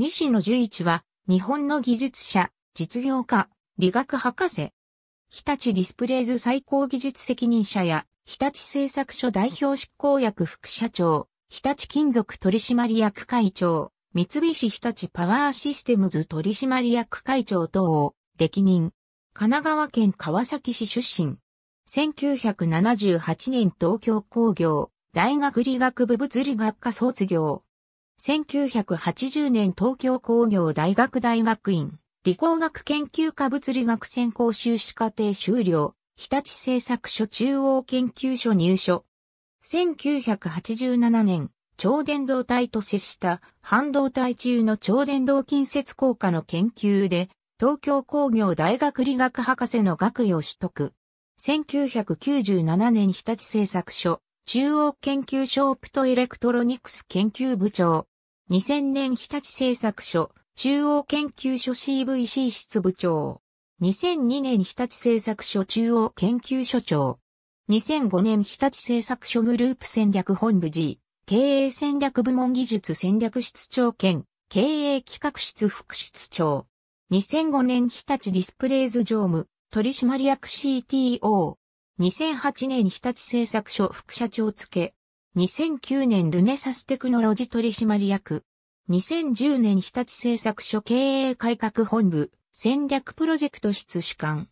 西野十一は、日本の技術者、実業家、理学博士。日立ディスプレイズ最高技術責任者や、日立製作所代表執行役副社長、日立金属取締役会長、三菱日立パワーシステムズ取締役会長等を、歴任。神奈川県川崎市出身。1978年東京工業、大学理学部物理学科卒業。1980年東京工業大学大学院、理工学研究科物理学専攻修士課程修了、日立製作所中央研究所入所。1987年、超電導体と接した半導体中の超電導近接効果の研究で、東京工業大学理学博士の学位を取得。1997年日立製作所中央研究所オプトエレクトロニクス研究部長。2000年日立製作所、中央研究所 CVC 室部長。2002年日立製作所中央研究所長。2005年日立製作所グループ戦略本部 G、経営戦略部門技術戦略室長兼、経営企画室副室長。2005年日立ディスプレイズ常務、取締役 CTO。2008年日立製作所副社長付、2009年ルネサステクノロジ取締役、2010年日立製作所経営改革本部戦略プロジェクト室主管、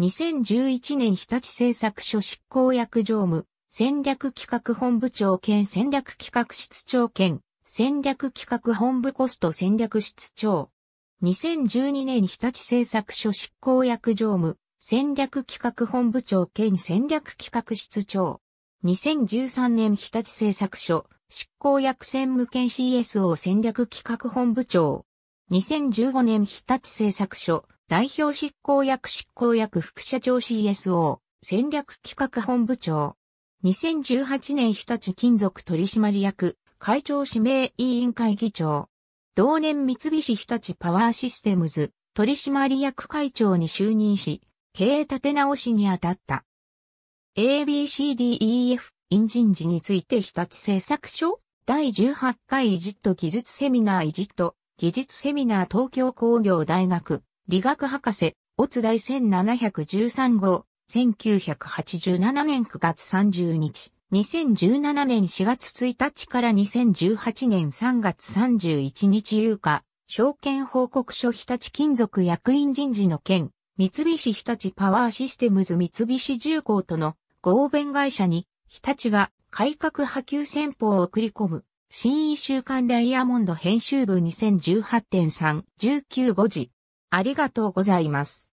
2011年日立製作所執行役常務、戦略企画本部長兼戦略企画室長兼戦略企画本部コスト戦略室長。2012年日立製作所執行役常務、戦略企画本部長兼戦略企画室長。2013年日立製作所、執行役専務兼 CSO 戦略企画本部長。2015年日立製作所、代表執行役執行役副社長 CSO、戦略企画本部長。2018年日立金属取締役、会長指名委員会議長。同年三菱日立パワーシステムズ、取締役会長に就任し、経営立て直しに当たった。ABCDEF 因人事について日立製作所第18回イジット技術セミナーイジット技術セミナー東京工業大学理学博士オツ大1713号1987年9月30日2017年4月1日から2018年3月31日有価証券報告書日立金属役員人事の件三菱日立パワーシステムズ三菱重工との合弁会社に日立が改革波及戦法を送り込む新一週刊ダイヤモンド編集部2018.319 5時。ありがとうございます。